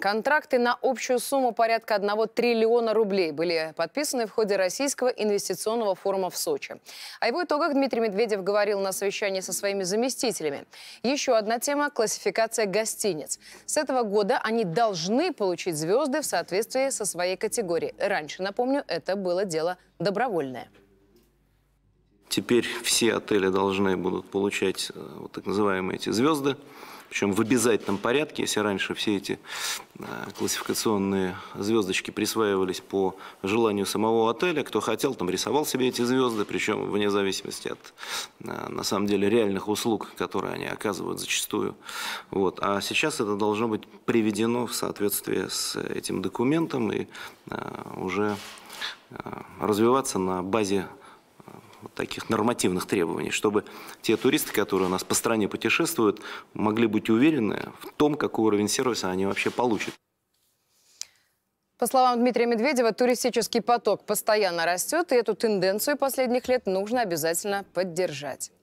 Контракты на общую сумму порядка 1 триллиона рублей были подписаны в ходе Российского инвестиционного форума в Сочи. О его итогах Дмитрий Медведев говорил на совещании со своими заместителями. Еще одна тема – классификация гостиниц. С этого года они должны получить звезды в соответствии со своей категорией. Раньше, напомню, это было дело добровольное. Теперь все отели должны будут получать э, вот так называемые эти звезды, причем в обязательном порядке, если раньше все эти э, классификационные звездочки присваивались по желанию самого отеля, кто хотел, там рисовал себе эти звезды, причем вне зависимости от, э, на самом деле, реальных услуг, которые они оказывают зачастую. Вот. А сейчас это должно быть приведено в соответствии с этим документом и уже развиваться на базе таких нормативных требований, чтобы те туристы, которые у нас по стране путешествуют, могли быть уверены в том, какой уровень сервиса они вообще получат. По словам Дмитрия Медведева, туристический поток постоянно растет, и эту тенденцию последних лет нужно обязательно поддержать.